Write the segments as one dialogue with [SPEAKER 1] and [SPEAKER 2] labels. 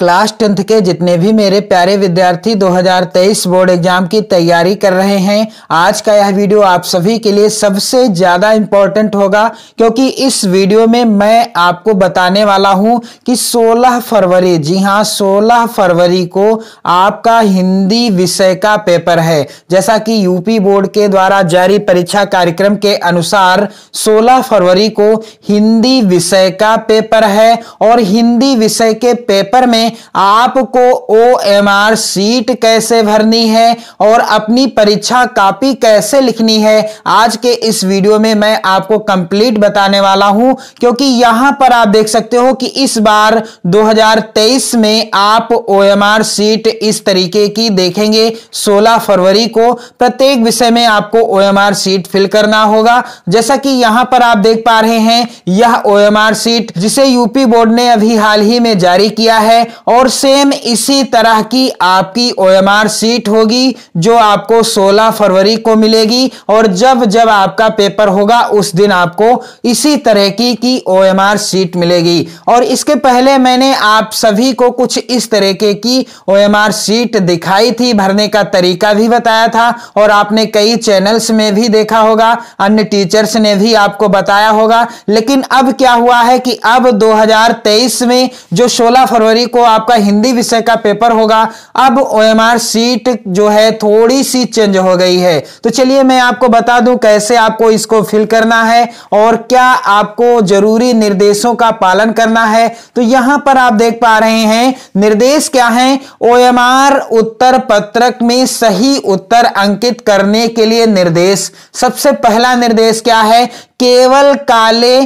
[SPEAKER 1] class tenth के जितने भी मेरे प्यारे विद्यार्थी 2023 बोर्ड एग्जाम की तैयारी कर रहे हैं आज का यह वीडियो आप सभी के लिए सबसे ज़्यादा इंपॉर्टेंट होगा क्योंकि इस वीडियो में मैं आपको बताने वाला हूं कि 16 फरवरी जी हां 16 फरवरी को आपका हिंदी विषय का पेपर है जैसा कि यूपी बोर्ड के द्वारा जारी परीक्षा कार्यक्रम के अनुसार सोलह फरवरी को हिंदी विषय का पेपर है और हिंदी विषय के पेपर में आपको ओ एम आर सीट कैसे भरनी है और अपनी परीक्षा कापी कैसे लिखनी है आज के इस वीडियो में मैं आपको कंप्लीट बताने वाला हूं क्योंकि यहां पर आप देख सकते हो कि इस बार 2023 में आप ओ एम आर सीट इस तरीके की देखेंगे 16 फरवरी को प्रत्येक विषय में आपको O M R sheet fill करना होगा जैसा कि यहां पर आप देख पा रहे हैं यह ओ एम आर सीट जिसे यूपी बोर्ड ने अभी हाल ही में जारी किया है और सेम इसी तरह की आपकी ओएमआर सीट होगी जो आपको 16 फरवरी को मिलेगी और जब जब आपका पेपर होगा उस दिन आपको इसी तरह की की ओएमआर सीट मिलेगी और इसके पहले मैंने आप सभी को कुछ इस तरह के की ओएमआर सीट दिखाई थी भरने का तरीका भी बताया था और आपने कई चैनल्स में भी देखा होगा अन्य टीचर्स ने भी आपको बताया होगा लेकिन अब क्या हुआ है कि अब 2023 में जो 16 फरवरी को आपका हिंदी विषय का पेपर होगा अब ओएमआर सीट जो है थोड़ी सी चेंज हो गई है तो चलिए मैं आपको बता दूं कैसे आपको इसको फिल करना है और क्या आपको जरूरी निर्देशों का पालन करना है तो यहां पर आप देख पा रहे हैं निर्देश क्या है ओएमआर उत्तर पत्रक में सही उत्तर अंकित करने के लिए निर्देश सबसे पहला निर्देश क्या है केवल काले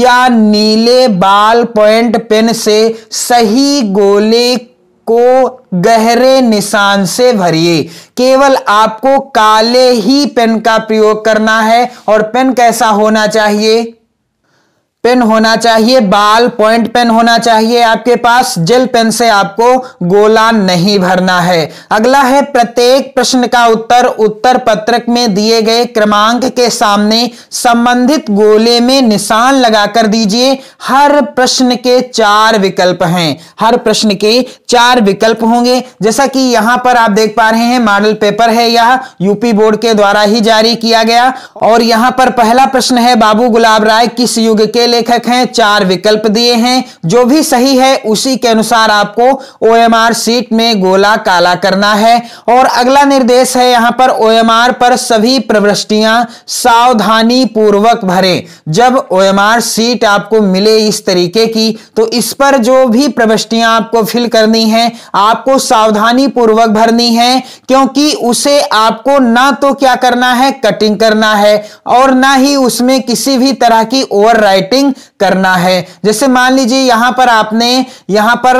[SPEAKER 1] या नीले बाल पॉइंट पेन से सही गोले को गहरे निशान से भरिए केवल आपको काले ही पेन का प्रयोग करना है और पेन कैसा होना चाहिए पेन होना चाहिए बाल पॉइंट पेन होना चाहिए आपके पास जेल पेन से आपको गोला नहीं भरना है अगला है प्रत्येक प्रश्न का उत्तर उत्तर पत्रक में दिए गए क्रमांक के सामने संबंधित गोले में निशान लगाकर दीजिए हर प्रश्न के चार विकल्प हैं हर प्रश्न के चार विकल्प होंगे जैसा कि यहां पर आप देख पा रहे हैं मॉडल पेपर है यह यूपी बोर्ड के द्वारा ही जारी किया गया और यहां पर पहला प्रश्न है बाबू गुलाब राय किस युग के लेखक हैं चार विकल्प दिए हैं जो भी सही है उसी के अनुसार आपको ओएमआर सीट में गोला काला करना है और अगला निर्देश है यहां पर ओएमआर पर सभी प्रवृष्टियां सावधानी पूर्वक भरें जब आर सीट आपको मिले इस तरीके की तो इस पर जो भी प्रवृष्टियां आपको फिल करनी है आपको सावधानी पूर्वक भरनी है क्योंकि उसे आपको ना तो क्या करना है कटिंग करना है और ना ही उसमें किसी भी तरह की ओवर राइटिंग फिलिंग करना है जैसे मान लीजिए यहां पर आपने यहां पर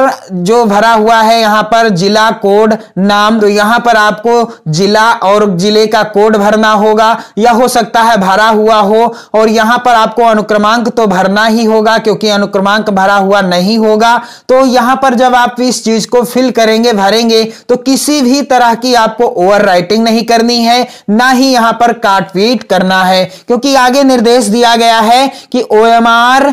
[SPEAKER 1] जो भरा हुआ है यहां पर जिला कोड नाम तो यहां पर आपको जिला और जिले का कोड भरना होगा या हो सकता है भरा हुआ हो और यहां पर आपको अनुक्रमांक तो भरना ही होगा क्योंकि अनुक्रमांक भरा हुआ नहीं होगा तो यहां पर जब आप इस चीज को फिल करेंगे भरेंगे तो किसी भी तरह की आपको ओवर राइटिंग नहीं करनी है ना ही यहां पर काटपीट करना है क्योंकि आगे निर्देश दिया गया है कि ओ चमर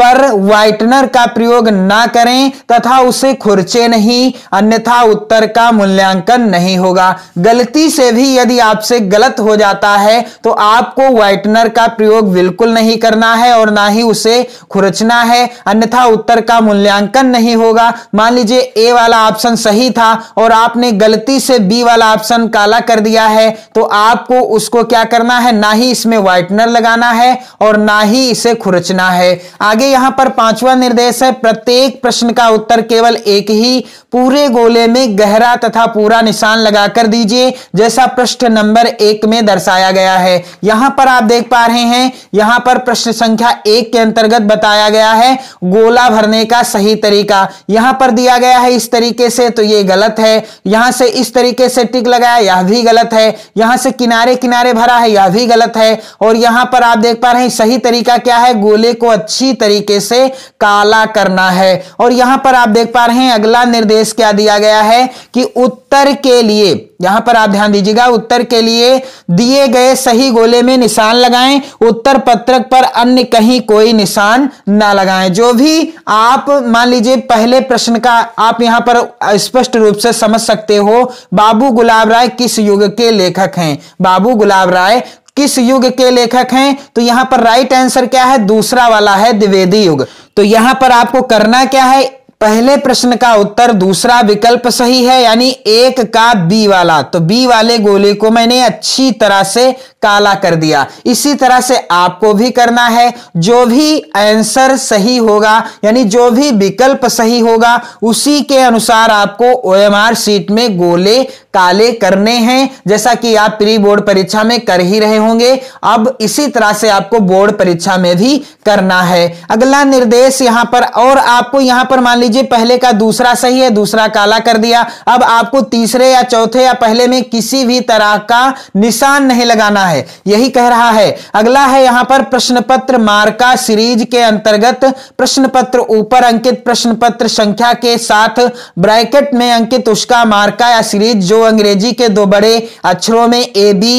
[SPEAKER 1] पर व्हाइटनर का प्रयोग ना करें तथा उसे खुरचे नहीं अन्यथा उत्तर का मूल्यांकन नहीं होगा गलती से भी यदि आपसे गलत हो जाता है तो आपको व्हाइटनर का प्रयोग बिल्कुल नहीं करना है और ना ही उसे खुरचना है अन्यथा उत्तर का मूल्यांकन नहीं होगा मान लीजिए ए वाला ऑप्शन सही था और आपने गलती से बी वाला ऑप्शन काला कर दिया है तो आपको उसको क्या करना है ना ही इसमें व्हाइटनर लगाना है और ना ही इसे खुरचना पूछना है आगे यहां पर पांचवा निर्देश है प्रत्येक प्रश्न का उत्तर केवल एक ही पूरे गोले में गहरा तथा पूरा निशान लगाकर दीजिए जैसा प्रश्न नंबर एक में दर्शाया गया है यहां पर आप देख पा रहे हैं यहां पर प्रश्न संख्या एक के अंतर्गत बताया गया है गोला भरने का सही तरीका यहां पर दिया गया है इस तरीके से तो ये गलत है यहां से इस तरीके से टिक लगाया यह भी गलत है यहां से किनारे किनारे भरा है यह भी गलत है और यहां पर आप देख पा रहे हैं सही तरीका क्या है गोले कोयले को अच्छी तरीके से काला करना है और यहां पर आप देख पा रहे हैं अगला निर्देश क्या दिया गया है कि उत्तर के लिए यहां पर आप ध्यान दीजिएगा उत्तर के लिए दिए गए सही गोले में निशान लगाएं उत्तर पत्रक पर अन्य कहीं कोई निशान ना लगाएं जो भी आप मान लीजिए पहले प्रश्न का आप यहां पर स्पष्ट रूप से समझ सकते हो बाबू गुलाब राय किस युग के लेखक हैं बाबू गुलाब राय किस युग के लेखक हैं तो यहां पर राइट आंसर क्या है दूसरा वाला है द्विवेदी युग तो यहां पर आपको करना क्या है पहले प्रश्न का उत्तर दूसरा विकल्प सही है यानी एक का बी वाला तो बी वाले गोले को मैंने अच्छी तरह से काला कर दिया इसी तरह से आपको भी करना है जो भी आंसर सही होगा यानी जो भी विकल्प सही होगा उसी के अनुसार आपको आर सीट में गोले काले करने हैं जैसा कि आप प्री बोर्ड परीक्षा में कर ही रहे होंगे अब इसी तरह से आपको बोर्ड परीक्षा में भी करना है अगला निर्देश यहां पर और आपको यहां पर मान लीजिए पहले का दूसरा सही है दूसरा काला कर दिया अब आपको तीसरे या चौथे या पहले में किसी भी तरह का निशान नहीं लगाना है यही कह रहा है अगला है यहां पर प्रश्न पत्र मार्का सीरीज के अंतर्गत प्रश्न पत्र ऊपर अंकित प्रश्न पत्र संख्या के साथ ब्रैकेट में अंकित उसका मार्का या सीरीज जो अंग्रेजी के दो बड़े अक्षरों में ए बी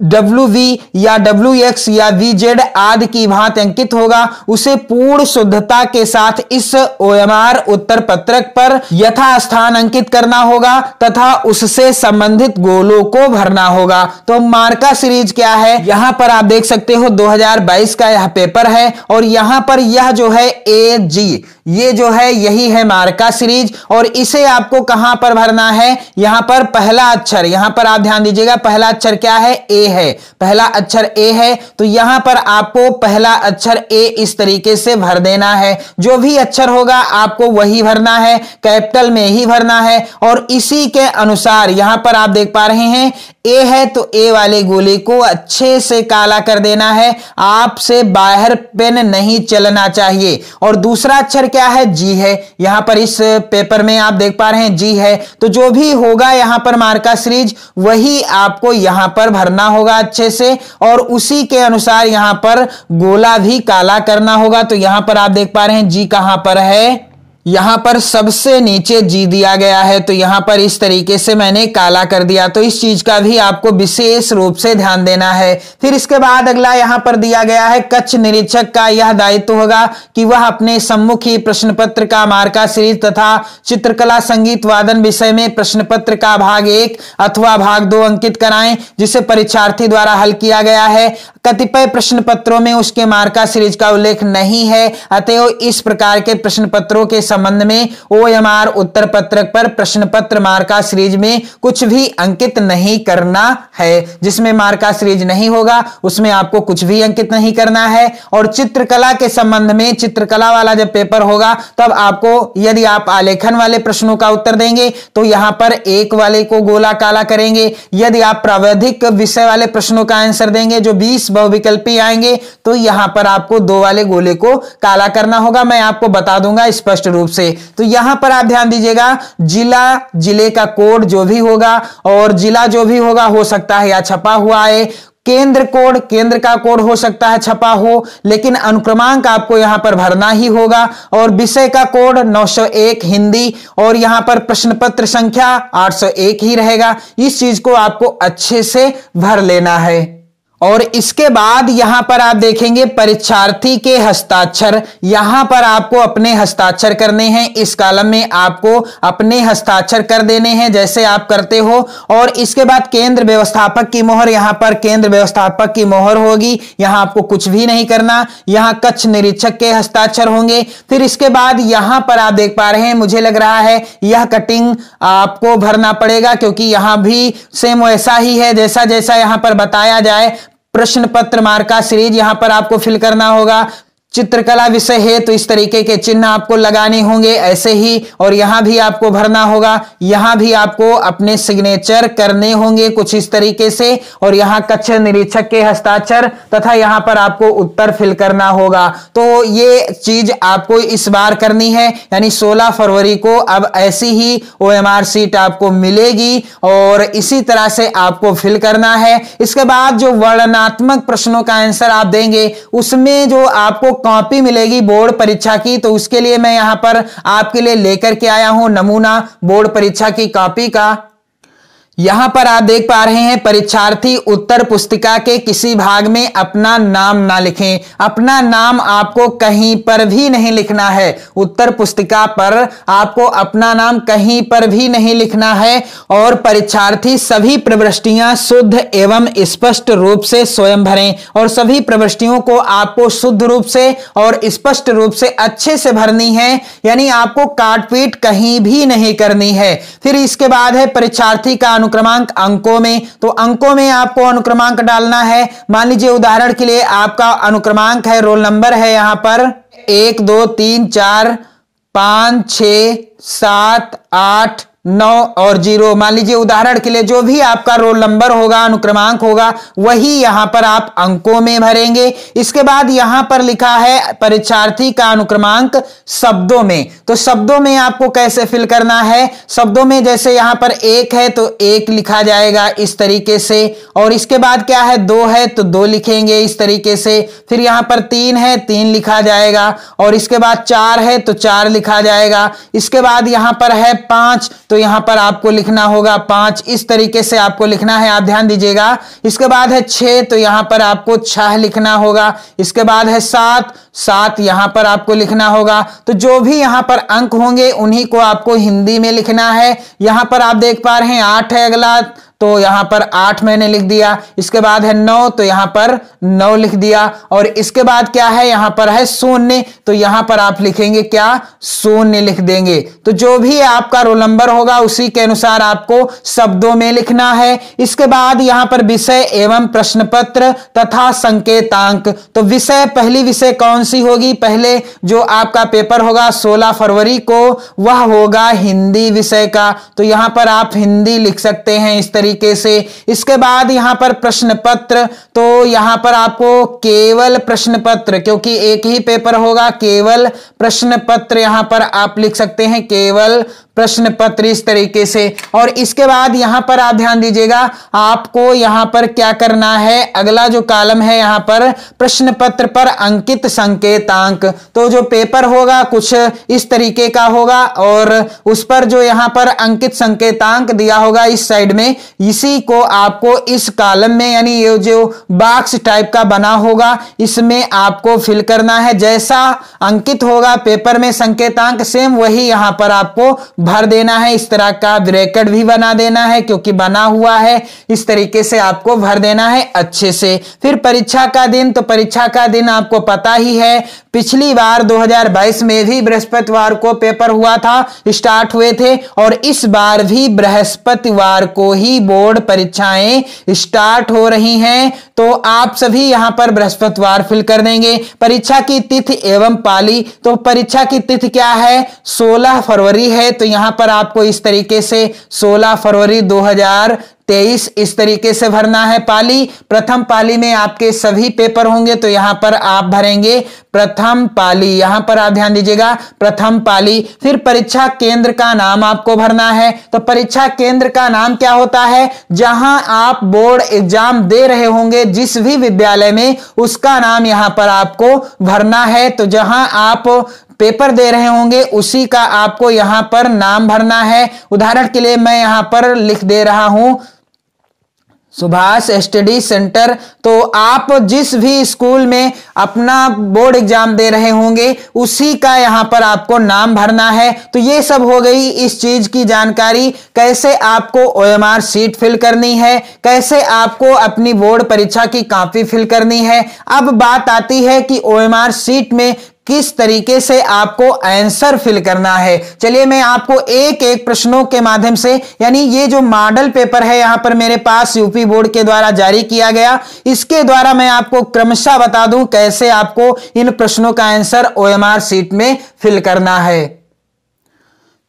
[SPEAKER 1] डब्ल्यू वी या डब्ल्यू एक्स या वी जेड आदि की भांत अंकित होगा उसे पूर्ण शुद्धता के साथ इस ओएमआर उत्तर पत्रक पर यथा स्थान अंकित करना होगा तथा उससे संबंधित गोलों को भरना होगा तो मार्का सीरीज क्या है यहां पर आप देख सकते हो 2022 का यह पेपर है और यहाँ पर यह जो है ए जी ये जो है यही है मार्का सीरीज और इसे आपको कहां पर भरना है यहां पर पहला अक्षर यहां पर आप ध्यान दीजिएगा पहला अक्षर क्या है ए है पहला अक्षर ए है तो यहां पर आपको पहला अक्षर ए इस तरीके से भर देना है जो भी अक्षर होगा आपको वही भरना है कैपिटल में ही भरना है और इसी के अनुसार यहां पर आप देख पा रहे हैं ए है तो ए वाले गोले को अच्छे से काला कर देना है आपसे बाहर पेन नहीं चलना चाहिए और दूसरा अक्षर क्या है जी है यहां पर इस पेपर में आप देख पा रहे हैं जी है तो जो भी होगा यहां पर मार्का सीरीज वही आपको यहां पर भरना होगा अच्छे से और उसी के अनुसार यहां पर गोला भी काला करना होगा तो यहां पर आप देख पा रहे हैं जी कहां पर है यहां पर सबसे नीचे जी दिया गया है तो यहां पर इस तरीके से मैंने काला कर दिया तो इस चीज का भी आपको विशेष रूप से ध्यान देना है फिर इसके बाद अगला यहां पर दिया गया है कच्छ निरीक्षक का यह दायित्व होगा कि वह अपने सम्मुखी प्रश्न पत्र का मार्का सीरीज तथा चित्रकला संगीत वादन विषय में प्रश्न पत्र का भाग एक अथवा भाग दो अंकित कराए जिसे परीक्षार्थी द्वारा हल किया गया है कतिपय प्रश्न पत्रों में उसके मार्का सीरीज का उल्लेख नहीं है अतएव इस प्रकार के प्रश्न पत्रों के संबंध में ओएमआर उत्तर पत्रक पर प्रश्न पत्र मार्का सीरीज में कुछ भी अंकित नहीं करना है जिसमें मार्का सीरीज नहीं होगा उसमें आपको कुछ भी अंकित नहीं करना है और चित्रकला के संबंध में चित्रकला वाला जब पेपर होगा तब आपको यदि आप आलेखन वाले प्रश्नों का उत्तर देंगे तो यहां पर एक वाले को गोला काला करेंगे यदि आप प्रावधिक विषय वाले प्रश्नों का आंसर देंगे जो बीस बहुविकल्पी आएंगे तो यहां पर आपको दो वाले गोले को काला करना होगा मैं आपको बता दूंगा स्पष्ट रूप रूप से तो यहां पर आप ध्यान दीजिएगा जिला जिले का कोड जो भी होगा और जिला जो भी होगा हो सकता है या छपा हुआ है केंद्र कोड केंद्र का कोड हो सकता है छपा हो लेकिन अनुक्रमांक आपको यहां पर भरना ही होगा और विषय का कोड 901 हिंदी और यहां पर प्रश्न पत्र संख्या 801 ही रहेगा इस चीज को आपको अच्छे से भर लेना है और इसके बाद यहां पर आप देखेंगे परीक्षार्थी के हस्ताक्षर यहां पर आपको अपने हस्ताक्षर करने हैं इस कालम में आपको अपने हस्ताक्षर कर देने हैं जैसे आप करते हो और इसके बाद केंद्र व्यवस्थापक की मोहर यहां पर केंद्र व्यवस्थापक की मोहर होगी यहां आपको कुछ भी नहीं करना यहां कच्छ निरीक्षक के हस्ताक्षर होंगे फिर इसके बाद यहां पर आप देख पा रहे हैं मुझे लग रहा है यह कटिंग आपको भरना पड़ेगा क्योंकि यहां भी सेम वैसा ही है जैसा जैसा यहां पर बताया जाए प्रश्न पत्र मार्का सीरीज यहां पर आपको फिल करना होगा चित्रकला विषय है तो इस तरीके के चिन्ह आपको लगाने होंगे ऐसे ही और यहां भी आपको भरना होगा यहां भी आपको अपने सिग्नेचर करने होंगे कुछ इस तरीके से और यहां कक्ष निरीक्षक के हस्ताक्षर तथा यहां पर आपको उत्तर फिल करना होगा तो ये चीज आपको इस बार करनी है यानी 16 फरवरी को अब ऐसी ही ओ सीट आपको मिलेगी और इसी तरह से आपको फिल करना है इसके बाद जो वर्णनात्मक प्रश्नों का आंसर आप देंगे उसमें जो आपको कॉपी मिलेगी बोर्ड परीक्षा की तो उसके लिए मैं यहां पर आपके लिए लेकर के आया हूं नमूना बोर्ड परीक्षा की कॉपी का यहां पर आप देख पा रहे हैं परीक्षार्थी उत्तर पुस्तिका के किसी भाग में अपना नाम ना लिखें अपना नाम आपको कहीं पर भी नहीं लिखना है उत्तर पुस्तिका पर आपको अपना नाम कहीं पर भी नहीं लिखना है और परीक्षार्थी सभी प्रवृष्टियां शुद्ध एवं स्पष्ट रूप से स्वयं भरें और सभी प्रवृष्टियों को आपको शुद्ध रूप से और स्पष्ट रूप से अच्छे से भरनी है यानी आपको काटपीट कहीं भी नहीं करनी है फिर इसके बाद है परीक्षार्थी का अनुक्रमांक अंकों में तो अंकों में आपको अनुक्रमांक डालना है मान लीजिए उदाहरण के लिए आपका अनुक्रमांक है रोल नंबर है यहां पर एक दो तीन चार पांच छ सात आठ नौ और जीरो मान लीजिए उदाहरण के लिए जो भी आपका रोल नंबर होगा अनुक्रमांक होगा वही यहां पर आप अंकों में भरेंगे इसके बाद यहां पर लिखा है परीक्षार्थी का अनुक्रमांक शब्दों में तो शब्दों में आपको कैसे फिल करना है शब्दों में जैसे यहां पर एक है तो एक लिखा जाएगा इस तरीके से और इसके बाद क्या है दो है तो दो लिखेंगे इस तरीके से फिर यहां पर तीन है तीन लिखा जाएगा और इसके बाद चार है तो चार लिखा जाएगा इसके बाद बाद यहां पर है पांच तो यहां पर आपको लिखना होगा पांच इस तरीके से आपको लिखना है आप ध्यान दीजिएगा इसके बाद है छह तो यहां पर आपको छह लिखना होगा इसके बाद है सात सात यहां पर आपको लिखना होगा तो जो भी यहां पर अंक होंगे उन्हीं को आपको हिंदी में लिखना है यहां पर आप देख पा रहे हैं आठ है अगला तो यहां पर आठ मैंने लिख दिया इसके बाद है नौ तो यहां पर नौ लिख दिया और इसके बाद क्या है यहां पर है शून्य तो यहां पर आप लिखेंगे क्या शून्य लिख देंगे तो जो भी आपका रोल नंबर होगा उसी के अनुसार आपको शब्दों में लिखना है इसके बाद यहां पर विषय एवं प्रश्न पत्र तथा संकेतांक तो विषय पहली विषय कौन सी होगी पहले जो आपका पेपर होगा सोलह फरवरी को वह होगा हिंदी विषय का तो यहां पर आप हिंदी लिख सकते हैं इस तरीके तरीके से इसके बाद यहां पर प्रश्न पत्र तो यहां पर आपको केवल प्रश्न पत्र क्योंकि एक ही पेपर होगा केवल प्रश्न पत्र यहां पर आप लिख सकते हैं केवल प्रश्न पत्र इस तरीके से और इसके बाद यहां पर आप ध्यान दीजिएगा आपको यहां पर क्या करना है अगला जो कालम है यहां पर प्रश्न पत्र पर अंकित संकेतांक तो जो पेपर होगा कुछ इस तरीके का होगा और उस पर जो यहां पर अंकित संकेतांक दिया होगा इस साइड में इसी को आपको इस कालम में यानी ये जो बॉक्स टाइप का बना होगा इसमें आपको फिल करना है जैसा अंकित होगा पेपर में संकेतांक सेम वही यहां पर आपको भर देना है इस तरह का ब्रैकेट भी बना देना है क्योंकि बना हुआ है इस तरीके से आपको भर देना है अच्छे से फिर परीक्षा का दिन तो परीक्षा का दिन आपको पता ही है पिछली बार 2022 में भी बृहस्पतिवार को पेपर हुआ था स्टार्ट हुए थे और इस बार भी बृहस्पतिवार को ही बोर्ड परीक्षाएं स्टार्ट हो रही हैं तो आप सभी यहां पर बृहस्पतिवार फिल कर देंगे परीक्षा की तिथि एवं पाली तो परीक्षा की तिथि क्या है 16 फरवरी है तो यहां पर आपको इस तरीके से 16 फरवरी 2000 तेईस इस तरीके से भरना है पाली प्रथम पाली में आपके सभी पेपर होंगे तो यहां पर आप भरेंगे प्रथम पाली यहां पर आप ध्यान दीजिएगा प्रथम पाली फिर परीक्षा केंद्र का नाम आपको भरना है तो परीक्षा केंद्र का नाम क्या होता है जहां आप बोर्ड एग्जाम दे रहे होंगे जिस भी विद्यालय में उसका नाम यहां पर आपको भरना है तो जहां आप पेपर दे रहे होंगे उसी का आपको यहां पर नाम भरना है उदाहरण के लिए मैं यहां पर लिख दे रहा हूं सुभाष स्टडी सेंटर तो आप जिस भी स्कूल में अपना बोर्ड एग्जाम दे रहे होंगे उसी का यहाँ पर आपको नाम भरना है तो ये सब हो गई इस चीज की जानकारी कैसे आपको ओएमआर सीट फिल करनी है कैसे आपको अपनी बोर्ड परीक्षा की कॉपी फिल करनी है अब बात आती है कि ओएमआर सीट में किस तरीके से आपको आंसर फिल करना है चलिए मैं आपको एक एक प्रश्नों के माध्यम से यानी ये जो मॉडल पेपर है यहां पर मेरे पास यूपी बोर्ड के द्वारा जारी किया गया इसके द्वारा मैं आपको क्रमशः बता दूं कैसे आपको इन प्रश्नों का आंसर ओएमआर सीट में फिल करना है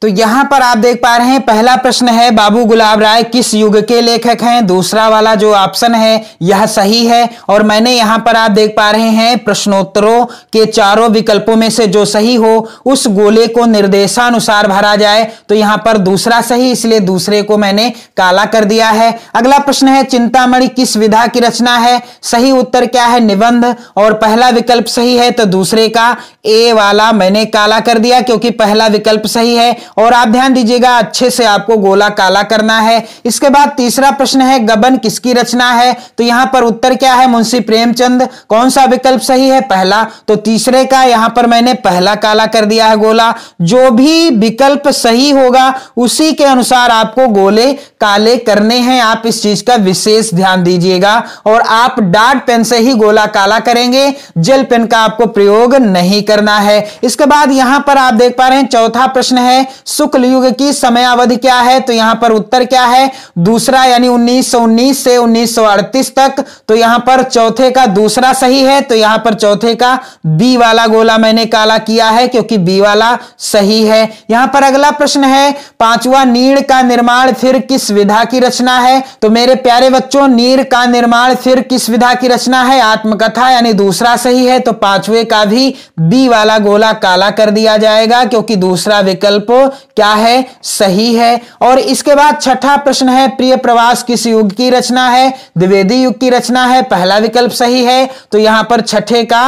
[SPEAKER 1] तो यहां पर आप देख पा रहे हैं पहला प्रश्न है बाबू गुलाब राय किस युग के लेखक हैं दूसरा वाला जो ऑप्शन है यह सही है और मैंने यहां पर आप देख पा रहे हैं प्रश्नोत्तरों के चारों विकल्पों में से जो सही हो उस गोले को निर्देशानुसार भरा जाए तो यहां पर दूसरा सही इसलिए दूसरे को मैंने काला कर दिया है अगला प्रश्न है चिंतामणि किस विधा की रचना है सही उत्तर क्या है निबंध और पहला विकल्प सही है तो दूसरे का ए वाला मैंने काला कर दिया क्योंकि पहला विकल्प सही है और आप ध्यान दीजिएगा अच्छे से आपको गोला काला करना है इसके बाद तीसरा प्रश्न है गबन किसकी रचना है तो यहाँ पर उत्तर क्या है मुंशी प्रेमचंद कौन सा विकल्प सही है पहला तो तीसरे का यहाँ पर मैंने पहला काला कर दिया है गोला जो भी विकल्प सही होगा उसी के अनुसार आपको गोले काले करने हैं आप इस चीज का विशेष ध्यान दीजिएगा और आप डार्ट पेन से ही गोला काला करेंगे जेल पेन का आपको प्रयोग नहीं करना है इसके बाद यहां पर आप देख पा रहे हैं चौथा प्रश्न है शुक्ल युग की समयावधि क्या है तो यहां पर उत्तर क्या है दूसरा यानी 1919 से 1938 तक तो यहां पर चौथे का दूसरा सही है तो यहां पर चौथे का बी वाला गोला मैंने काला किया है क्योंकि बी वाला सही है यहां पर अगला प्रश्न है पांचवा नीर का निर्माण फिर किस विधा की रचना है तो मेरे प्यारे बच्चों नीर का निर्माण फिर किस विधा की रचना है आत्मकथा यानी दूसरा सही है तो पांचवे का भी बी वाला गोला काला कर दिया जाएगा क्योंकि दूसरा विकल्प क्या है सही है और इसके बाद छठा प्रश्न है प्रिय प्रवास किस युग की रचना है द्विवेदी युग की रचना है पहला विकल्प सही है तो यहां पर छठे का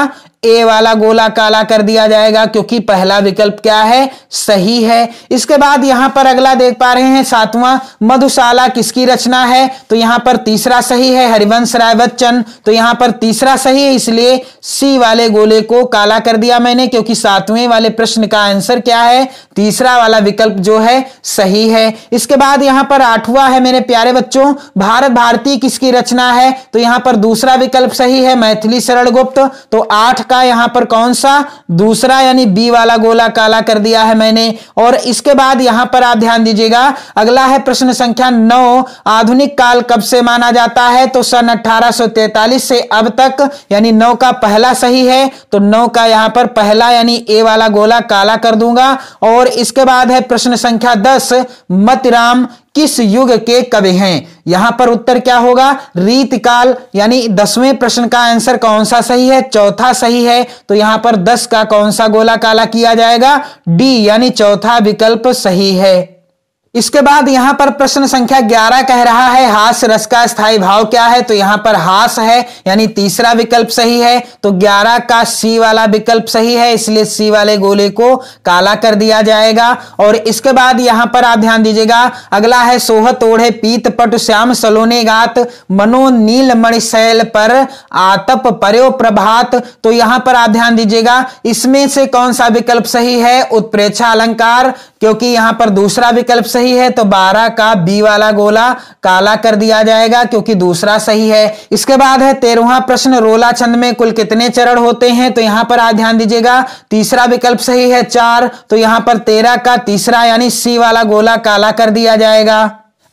[SPEAKER 1] ए वाला गोला काला कर दिया जाएगा क्योंकि पहला विकल्प क्या है सही है इसके बाद यहां पर अगला देख पा रहे हैं सातवां मधुशाला किसकी रचना है तो यहां पर तीसरा सही है हरिवंश राय बच्चन तो यहां पर तीसरा सही है इसलिए सी वाले गोले को काला कर दिया मैंने क्योंकि सातवें वाले प्रश्न का आंसर क्या है तीसरा वाला विकल्प जो है सही है इसके बाद यहां पर आठवां है मेरे प्यारे बच्चों भारत भारती किसकी रचना है तो यहां पर दूसरा विकल्प सही है मैथिली शरण गुप्त तो आठ आपका यहां पर कौन सा दूसरा यानी बी वाला गोला काला कर दिया है मैंने और इसके बाद यहां पर आप ध्यान दीजिएगा अगला है प्रश्न संख्या नौ आधुनिक काल कब से माना जाता है तो सन अठारह से अब तक यानी नौ का पहला सही है तो नौ का यहां पर पहला यानी ए वाला गोला काला कर दूंगा और इसके बाद है प्रश्न संख्या दस मतराम किस युग के कवि हैं यहां पर उत्तर क्या होगा रीतकाल यानी दसवें प्रश्न का आंसर कौन सा सही है चौथा सही है तो यहां पर दस का कौन सा गोला काला किया जाएगा डी यानी चौथा विकल्प सही है इसके बाद यहां पर प्रश्न संख्या 11 कह रहा है हास रस का स्थाई भाव क्या है तो यहां पर हास है यानी तीसरा विकल्प सही है तो 11 का सी वाला विकल्प सही है इसलिए सी वाले गोले को काला कर दिया जाएगा और इसके बाद यहां पर आप ध्यान दीजिएगा अगला है सोह तोड़े पीत पट श्याम सलोने गात मनो नील मणिशैल पर आतप पर्यो प्रभात तो यहां पर आप ध्यान दीजिएगा इसमें से कौन सा विकल्प सही है उत्प्रेक्षा अलंकार क्योंकि यहां पर दूसरा विकल्प सही है तो 12 का बी वाला गोला काला कर दिया जाएगा क्योंकि दूसरा सही है इसके बाद है तेरहवा प्रश्न रोला छंद में कुल कितने चरण होते हैं तो यहां पर आप ध्यान दीजिएगा तीसरा विकल्प सही है चार तो यहां पर तेरह का तीसरा यानी सी वाला गोला काला कर दिया जाएगा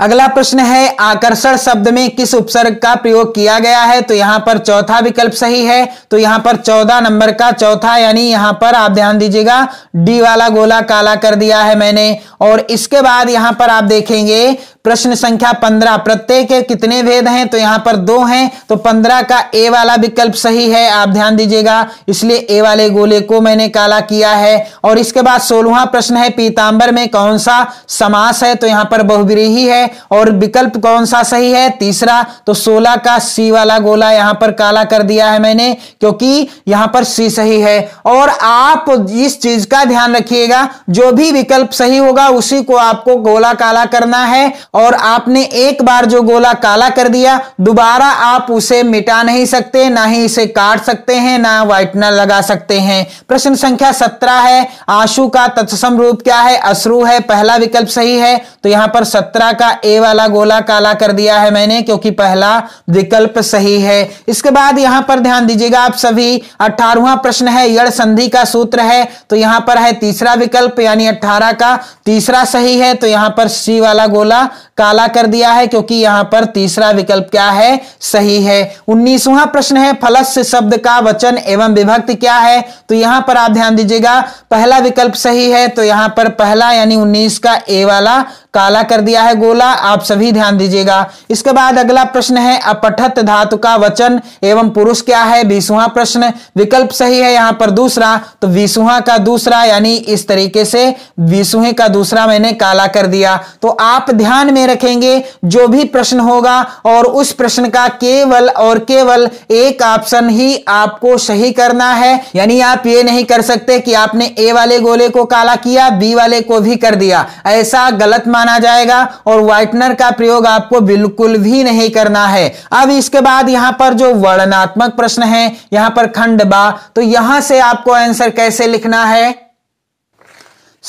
[SPEAKER 1] अगला प्रश्न है आकर्षण शब्द में किस उपसर्ग का प्रयोग किया गया है तो यहाँ पर चौथा विकल्प सही है तो यहाँ पर चौदह नंबर का चौथा यानी यहाँ पर आप ध्यान दीजिएगा डी वाला गोला काला कर दिया है मैंने और इसके बाद यहाँ पर आप देखेंगे प्रश्न संख्या पंद्रह प्रत्येक के कितने भेद हैं तो यहां पर दो हैं तो पंद्रह का ए वाला विकल्प सही है आप ध्यान दीजिएगा इसलिए ए वाले गोले को मैंने काला किया है और इसके बाद सोलवा प्रश्न है पीताम्बर में कौन सा समास है तो यहां पर बहुविरीही है और विकल्प कौन सा सही है तीसरा तो सोलह का सी वाला गोला यहां पर काला कर दिया है मैंने क्योंकि यहां पर सी सही है और आप इस चीज का ध्यान रखिएगा जो भी विकल्प सही होगा उसी को आपको गोला काला करना है और आपने एक बार जो गोला काला कर दिया दोबारा आप उसे मिटा नहीं सकते ना ही इसे काट सकते हैं ना व्हाइटनर लगा सकते हैं प्रश्न संख्या सत्रह है आंसू का तत्सम रूप क्या है अश्रु है पहला विकल्प सही है तो यहां पर सत्रह का ए वाला गोला काला कर दिया है मैंने क्योंकि पहला विकल्प सही है इसके बाद यहां पर ध्यान दीजिएगा आप सभी अठारहवा प्रश्न है यड़ संधि का सूत्र है तो यहां पर है तीसरा विकल्प यानी अठारह का तीसरा सही है तो यहां पर सी वाला गोला काला कर दिया है क्योंकि यहां पर तीसरा विकल्प क्या है सही है उन्नीसवा प्रश्न है फलस्य शब्द का वचन एवं विभक्ति क्या है तो यहां पर आप ध्यान दीजिएगा पहला विकल्प सही है तो यहां पर पहला यानी उन्नीस का ए वाला काला कर दिया है गोला आप सभी ध्यान दीजिएगा इसके बाद अगला प्रश्न है अपठत धातु का वचन एवं पुरुष क्या है विसुहा प्रश्न विकल्प सही है यहाँ पर दूसरा तो विसुहा का दूसरा यानी इस तरीके से विसुहे का दूसरा मैंने काला कर दिया तो आप ध्यान में रखेंगे जो भी प्रश्न होगा और उस प्रश्न का केवल और केवल एक ऑप्शन ही आपको सही करना है यानी आप ये नहीं कर सकते कि आपने ए वाले गोले को काला किया बी वाले को भी कर दिया ऐसा गलत मान माना जाएगा और व्हाइटनर का प्रयोग आपको बिल्कुल भी नहीं करना है अब इसके बाद यहां पर जो वर्णनात्मक प्रश्न है यहां पर खंड बा तो यहां से आपको आंसर कैसे लिखना है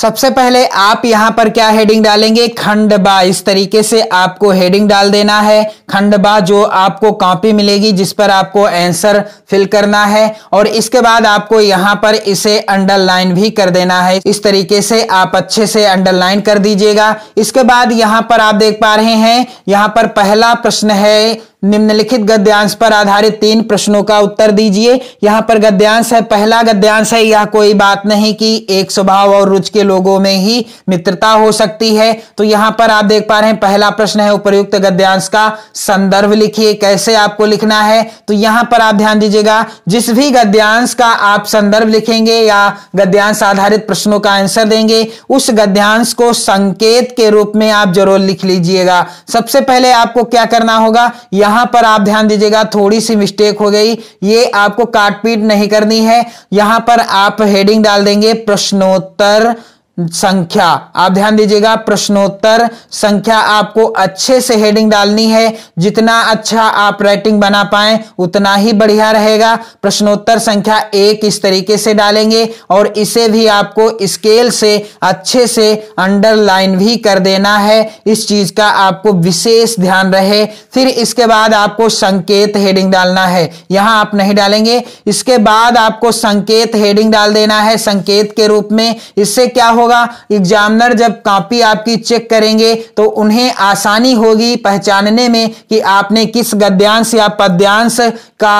[SPEAKER 1] सबसे पहले आप यहां पर क्या हेडिंग डालेंगे खंडबा इस तरीके से आपको हेडिंग डाल देना है खंडबा जो आपको कॉपी मिलेगी जिस पर आपको आंसर फिल करना है और इसके बाद आपको यहां पर इसे अंडरलाइन भी कर देना है इस तरीके से आप अच्छे से अंडरलाइन कर दीजिएगा इसके बाद यहां पर आप देख पा रहे हैं यहां पर पहला प्रश्न है निम्नलिखित गद्यांश पर आधारित तीन प्रश्नों का उत्तर दीजिए यहाँ पर गद्यांश है पहला गद्यांश है यह कोई बात नहीं कि एक स्वभाव और रुच के लोगों में ही मित्रता हो सकती है तो यहाँ पर आप देख पा रहे हैं पहला प्रश्न है उपयुक्त गद्यांश का संदर्भ लिखिए कैसे आपको लिखना है तो यहाँ पर आप ध्यान दीजिएगा जिस भी गद्यांश का आप संदर्भ लिखेंगे या गद्यांश आधारित प्रश्नों का आंसर देंगे उस गद्यांश को संकेत के रूप में आप जरूर लिख लीजिएगा सबसे पहले आपको क्या करना होगा यहाँ यहां पर आप ध्यान दीजिएगा थोड़ी सी मिस्टेक हो गई ये आपको काटपीट नहीं करनी है यहां पर आप हेडिंग डाल देंगे प्रश्नोत्तर संख्या आप ध्यान दीजिएगा प्रश्नोत्तर संख्या आपको अच्छे से हेडिंग डालनी है जितना अच्छा आप राइटिंग बना पाए उतना ही बढ़िया रहेगा प्रश्नोत्तर संख्या एक इस तरीके से डालेंगे और इसे भी आपको स्केल से अच्छे से अंडरलाइन भी कर देना है इस चीज का आपको विशेष ध्यान रहे फिर इसके बाद आपको संकेत हेडिंग डालना है यहां आप नहीं डालेंगे इसके बाद आपको संकेत हेडिंग डाल देना है संकेत के रूप में इससे क्या हो होगा एग्जामिनर जब कॉपी आपकी चेक करेंगे तो उन्हें आसानी होगी पहचानने में कि आपने किस गद्यांश या पद्यांश का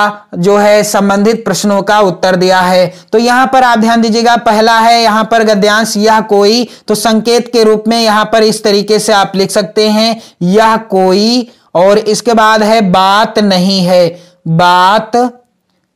[SPEAKER 1] जो है संबंधित प्रश्नों का उत्तर दिया है तो यहां पर आप ध्यान दीजिएगा पहला है यहां पर गद्यांश यह कोई तो संकेत के रूप में यहां पर इस तरीके से आप लिख सकते हैं यह कोई और इसके बाद है बात नहीं है बात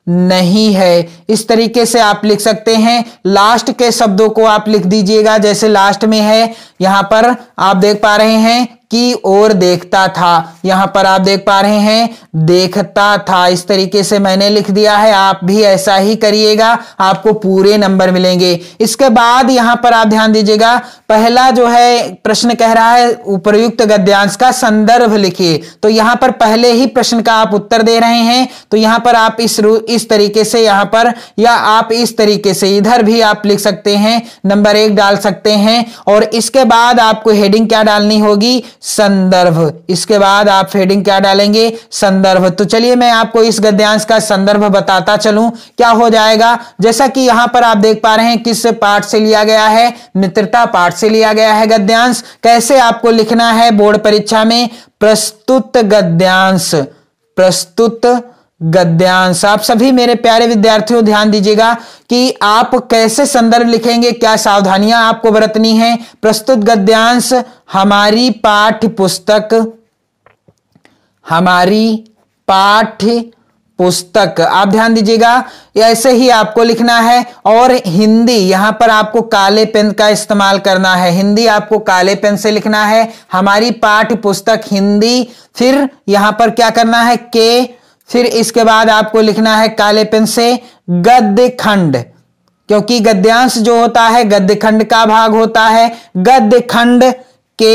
[SPEAKER 1] नहीं है इस तरीके से आप लिख सकते हैं लास्ट के शब्दों को आप लिख दीजिएगा जैसे लास्ट में है यहां पर आप देख पा रहे हैं की ओर देखता था यहां पर आप देख पा रहे हैं देखता था इस तरीके से मैंने लिख दिया है आप भी ऐसा ही करिएगा आपको पूरे नंबर मिलेंगे इसके बाद यहां पर आप ध्यान दीजिएगा पहला जो है प्रश्न कह रहा है उपयुक्त गद्यांश का संदर्भ लिखिए तो यहां पर पहले ही प्रश्न का आप उत्तर दे रहे हैं तो यहां पर आप इस इस तरीके से यहां पर या आप इस तरीके से इधर भी आप लिख सकते हैं नंबर एक डाल सकते हैं और इसके बाद आपको हेडिंग क्या डालनी होगी संदर्भ इसके बाद आप हेडिंग क्या डालेंगे संदर्भ तो चलिए मैं आपको इस गद्यांश का संदर्भ बताता चलूं क्या हो जाएगा जैसा कि यहां पर आप देख पा रहे हैं किस पाठ से लिया गया है मित्रता पाठ से लिया गया है गद्यांश कैसे आपको लिखना है बोर्ड परीक्षा में प्रस्तुत गद्यांश प्रस्तुत गद्यांश आप सभी मेरे प्यारे विद्यार्थियों ध्यान दीजिएगा कि आप कैसे संदर्भ लिखेंगे क्या सावधानियां आपको बरतनी है प्रस्तुत गद्यांश हमारी पाठ्य पुस्तक हमारी पाठ्य पुस्तक आप ध्यान दीजिएगा ऐसे ही आपको लिखना है और हिंदी यहां पर आपको काले पेन का इस्तेमाल करना है हिंदी आपको काले पेन से लिखना है हमारी पाठ्य पुस्तक हिंदी फिर यहां पर क्या करना है के फिर इसके बाद आपको लिखना है काले पेन से गद्य खंड क्योंकि गद्यांश जो होता है गद्य खंड का भाग होता है गद्य खंड के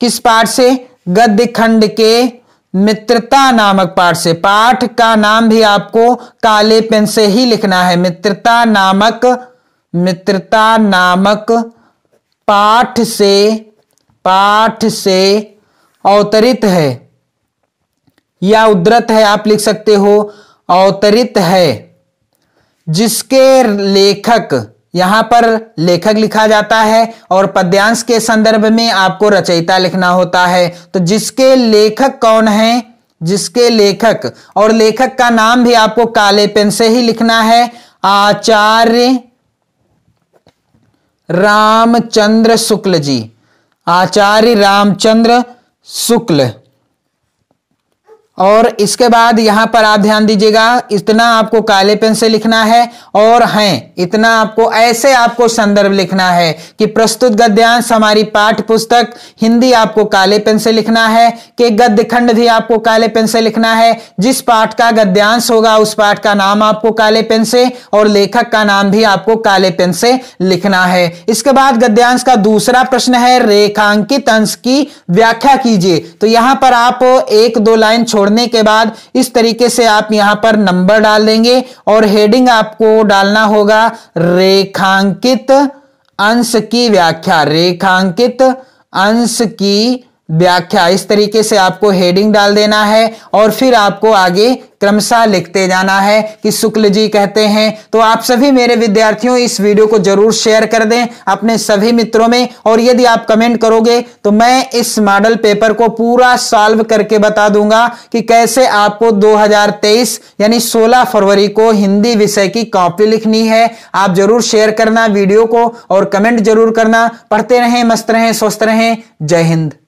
[SPEAKER 1] किस पाठ से गद्य खंड के मित्रता नामक पाठ से पाठ का नाम भी आपको काले पेन से ही लिखना है मित्रता नामक मित्रता नामक पाठ से पाठ से अवतरित है या उद्रत है आप लिख सकते हो अवतरित है जिसके लेखक यहां पर लेखक लिखा जाता है और पद्यांश के संदर्भ में आपको रचयिता लिखना होता है तो जिसके लेखक कौन है जिसके लेखक और लेखक का नाम भी आपको काले पेन से ही लिखना है आचार्य रामचंद्र शुक्ल जी आचार्य रामचंद्र शुक्ल और इसके बाद यहां पर आप ध्यान दीजिएगा इतना आपको काले पेन से लिखना है और हैं इतना आपको ऐसे आपको संदर्भ लिखना है कि प्रस्तुत गद्यांश हमारी पाठ पुस्तक हिंदी आपको काले पेन से लिखना है कि गद्य खंड भी आपको काले पेन से लिखना है जिस पाठ का गद्यांश होगा उस पाठ का नाम आपको काले पेन से और लेखक का नाम भी आपको काले पेन से लिखना है इसके बाद गद्यांश का दूसरा प्रश्न है रेखांकित अंश की व्याख्या कीजिए तो यहां पर आप एक दो लाइन छोड़ जोड़ने के बाद इस तरीके से आप यहां पर नंबर डाल देंगे और हेडिंग आपको डालना होगा रेखांकित अंश की व्याख्या रेखांकित अंश की व्याख्या इस तरीके से आपको हेडिंग डाल देना है और फिर आपको आगे क्रमशः लिखते जाना है कि शुक्ल जी कहते हैं तो आप सभी मेरे विद्यार्थियों इस वीडियो को जरूर शेयर कर दें अपने सभी मित्रों में और यदि आप कमेंट करोगे तो मैं इस मॉडल पेपर को पूरा सॉल्व करके बता दूंगा कि कैसे आपको 2023 यानी 16 फरवरी को हिंदी विषय की कॉपी लिखनी है आप जरूर शेयर करना वीडियो को और कमेंट जरूर करना पढ़ते रहें मस्त रहें स्वस्थ रहें जय हिंद